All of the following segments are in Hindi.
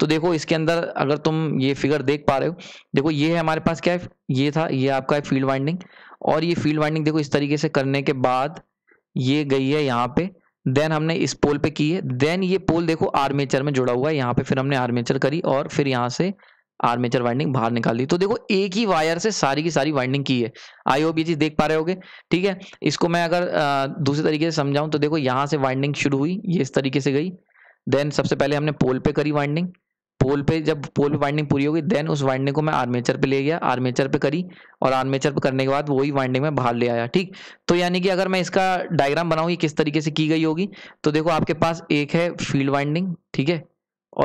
तो देखो इसके अंदर अगर तुम ये फिगर देख पा रहे हो देखो ये है हमारे पास क्या है ये था ये आपका है फील्ड वाइंडिंग और ये फील्ड वाइंडिंग देखो इस तरीके से करने के बाद ये गई है यहाँ पे देन हमने इस पोल पे की है देन ये पोल देखो आर्मेचर में जुड़ा हुआ है यहाँ पे फिर हमने आर्मेचर करी और फिर यहाँ से आर्मेचर वाइंडिंग बाहर निकाल दी तो देखो एक ही वायर से सारी की सारी वाइंडिंग की है आई होप ये चीज देख पा रहे होगे ठीक है इसको मैं अगर दूसरे तरीके से समझाऊं तो देखो यहाँ से वाइंडिंग शुरू हुई ये इस तरीके से गई देन सबसे पहले हमने पोल पे करी वाइंडिंग पोल पे जब पोल पे वाइंडिंग पूरी होगी देन उस वाइंडिंग को मैं आर्मेचर पे ले गया आर्मेचर पे करी और आर्मेचर पे करने के बाद वही वाइंडिंग में बाहर ले आया ठीक तो यानी कि अगर मैं इसका डायग्राम बनाऊँ ये किस तरीके से की गई होगी तो देखो आपके पास एक है फील्ड वाइंडिंग ठीक है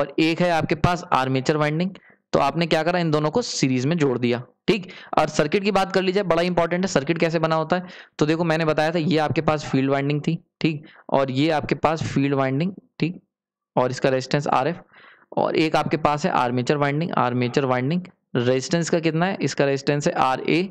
और एक है आपके पास आर्मेचर वाइंडिंग तो आपने क्या करा इन दोनों को सीरीज में जोड़ दिया ठीक और सर्किट की बात कर लीजिए बड़ा इंपॉर्टेंट है सर्किट कैसे बना होता है तो देखो मैंने बताया था ये आपके पास फील्ड वाइंडिंग थी ठीक और ये आपके पास फील्ड वाइंडिंग और इसका रेजिस्टेंस आर और एक आपके पास है armature winding armature winding resistance का कितना है इसका रेजिस्टेंस है आर ए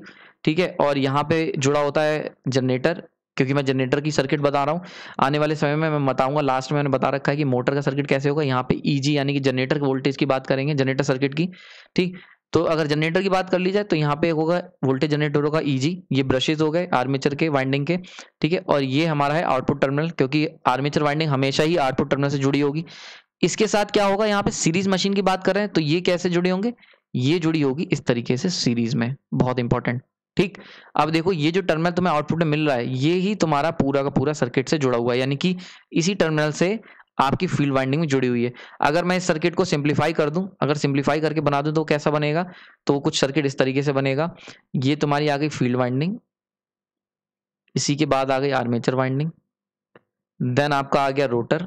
ठीक है और यहाँ पे जुड़ा होता है जनरेटर क्योंकि मैं जनरेटर की सर्किट बता रहा हूँ आने वाले समय में मैं बताऊंगा लास्ट में मैंने बता रखा है कि मोटर का सर्किट कैसे होगा यहाँ पे ईजी यानी कि जनरेटर वोल्टेज की बात करेंगे जनरेटर सर्किट की ठीक तो अगर जनरेटर की बात कर ली जाए तो यहाँ पे होगा वोल्टेज जनरेटर होगा ईजी e ये ब्रशेज हो गए आर्मेचर के वाइंडिंग के ठीक है और ये हमारा है आउटपुट टर्मिनल क्योंकि आर्मेचर वाइंडिंग हमेशा ही आउटपुट टर्मिनल से जुड़ी होगी इसके साथ क्या होगा यहाँ पे सीरीज मशीन की बात कर रहे हैं तो ये कैसे जुड़े होंगे ये जुड़ी होगी इस तरीके से सीरीज में बहुत इंपॉर्टेंट ठीक अब देखो ये जो टर्मिनल तुम्हें आउटपुट में मिल रहा है ये ही तुम्हारा पूरा का पूरा सर्किट से जुड़ा हुआ है यानी कि इसी टर्मिनल से आपकी फील्ड वाइंडिंग में जुड़ी हुई है अगर मैं इस सर्किट को सिंप्लीफाई कर दूं अगर सिंप्लीफाई करके बना दूं तो कैसा बनेगा तो कुछ सर्किट इस तरीके से बनेगा ये तुम्हारी आ गई फील्ड वाइंडिंग इसी के बाद आ गई आर्मेचर वाइंडिंग देन आपका आ गया रोटर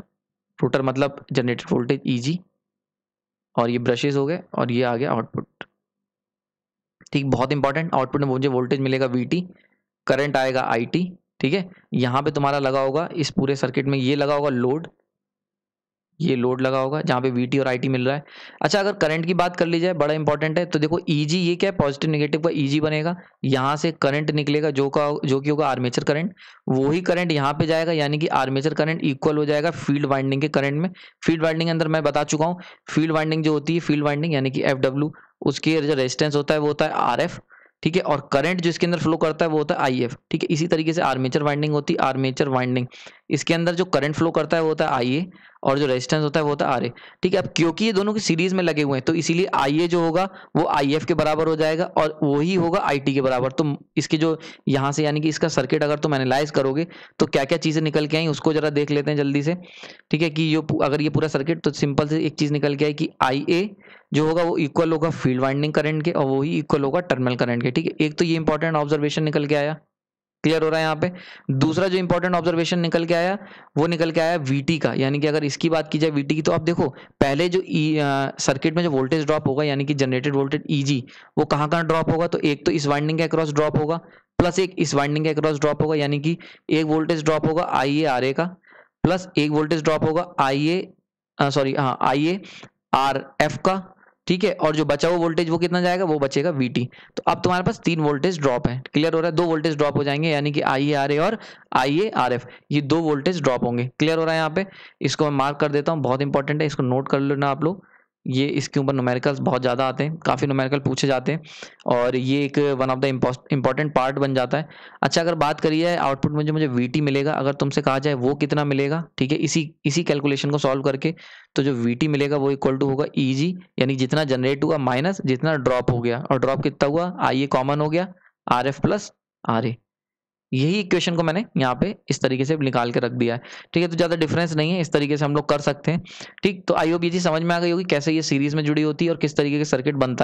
रोटर मतलब जनरेटेड वोल्टेज ईजी और ये ब्रशेज हो गए और ये आ गया आउटपुट ठीक बहुत इंपॉर्टेंट आउटपुट में मुझे वोल्टेज मिलेगा वी करंट आएगा आई ठीक है यहाँ पे तुम्हारा लगा होगा इस पूरे सर्किट में ये लगा होगा लोड ये लोड लगा होगा जहाँ पे वी और आई मिल रहा है अच्छा अगर करंट की बात कर ली जाए बड़ा इंपॉर्टेंट है तो देखो ईजी e ये क्या है पॉजिटिव निगेटिव का ईजी e बनेगा यहाँ से करंट निकलेगा जो का जो कि होगा आर्मेचर करंट वही करंट यहाँ पे जाएगा यानी कि आर्मेचर करंट इक्वल हो जाएगा फील्ड वाइंडिंग के करंट में फील्ड वाइंडिंग के अंदर मैं बता चुका हूँ फील्ड वाइंडिंग जो होती है फील्ड वाइंडिंग यानी कि एफ उसके जो रेजिस्टेंस होता है वो होता है आर ठीक है और करंट जो इसके अंदर फ्लो करता है वो होता है आई ठीक है इसी तरीके से आर्मेचर वाइंडिंग होती है आर्मेचर वाइंडिंग इसके अंदर जो करंट फ्लो करता है वो होता है आई ए और जो रेजिस्टेंस होता है वो होता है आर ए ठीक है अब क्योंकि ये दोनों की सीरीज में लगे हुए हैं तो इसीलिए आई ए जो होगा वो आई एफ के बराबर हो जाएगा और वही होगा आई टी के बराबर तो इसके जो यहाँ से यानी कि इसका सर्किट अगर तुम एनालाइज करोगे तो क्या क्या चीज़ें निकल के आई उसको जरा देख लेते हैं जल्दी से ठीक है कि ये अगर ये पूरा सर्किट तो सिंपल से एक चीज़ निकल के आई कि आई ए जो होगा वो इक्वल होगा फील्ड वाइंडिंग करंट के और वही इक्वल होगा टर्मिनल करंट के ठीक है एक तो ये इंपॉर्टेंट ऑब्जर्वेशन निकल के आया क्लियर हो रहा है यहाँ पे दूसरा जो इंपॉर्टेंट ऑब्जर्वेशन निकल के आया वो निकल के आया वीटी का यानी कि अगर इसकी बात की जाए वीटी की तो आप देखो पहले जो सर्किट e, में जो वोल्टेज ड्रॉप होगा यानी कि जनरेटेड वोल्टेज ईजी वो कहाँ कहाँ ड्रॉप होगा तो एक तो इस वाइंडिंग के अक्रॉस ड्रॉप होगा प्लस एक इस वाइंडिंग के अक्रॉस ड्रॉप होगा यानी कि एक वोल्टेज ड्रॉप होगा आई ए आर ए का प्लस एक वोल्टेज ड्रॉप होगा आई ए सॉरी हाँ आई ए आर एफ का ठीक है और जो बचा हुआ वोल्टेज वो कितना जाएगा वो बचेगा वी तो अब तुम्हारे पास तीन वोल्टेज ड्रॉप है क्लियर हो रहा है दो वोल्टेज ड्रॉप हो जाएंगे यानी कि आई आर ए और आई ए आर एफ ये दो वोल्टेज ड्रॉप होंगे क्लियर हो रहा है यहाँ पे इसको मैं मार्क कर देता हूँ बहुत इंपॉर्टेंट है इसको नोट कर लेना आप लोग ये इसके ऊपर नोमेरिकल्स बहुत ज़्यादा आते हैं काफ़ी नोमेरिकल पूछे जाते हैं और ये एक one of the important part बन जाता है अच्छा अगर बात करिए आउटपुट में जो मुझे वी मिलेगा अगर तुमसे कहा जाए वो कितना मिलेगा ठीक है इसी इसी कैलकुलेशन को सॉल्व करके तो जो वी मिलेगा वो इक्वल टू होगा ई e यानी जितना जनरेट हुआ माइनस जितना ड्रॉप हो गया और ड्रॉप कितना हुआ आई कॉमन हो गया R F plus R A यही इक्वेशन को मैंने यहाँ पे इस तरीके से निकाल के रख दिया है ठीक है तो ज़्यादा डिफरेंस नहीं है इस तरीके से हम लोग कर सकते हैं ठीक तो आई समझ में आ गई होगी कैसे ये सीरीज में जुड़ी होती है और किस तरीके का सर्किट बनता है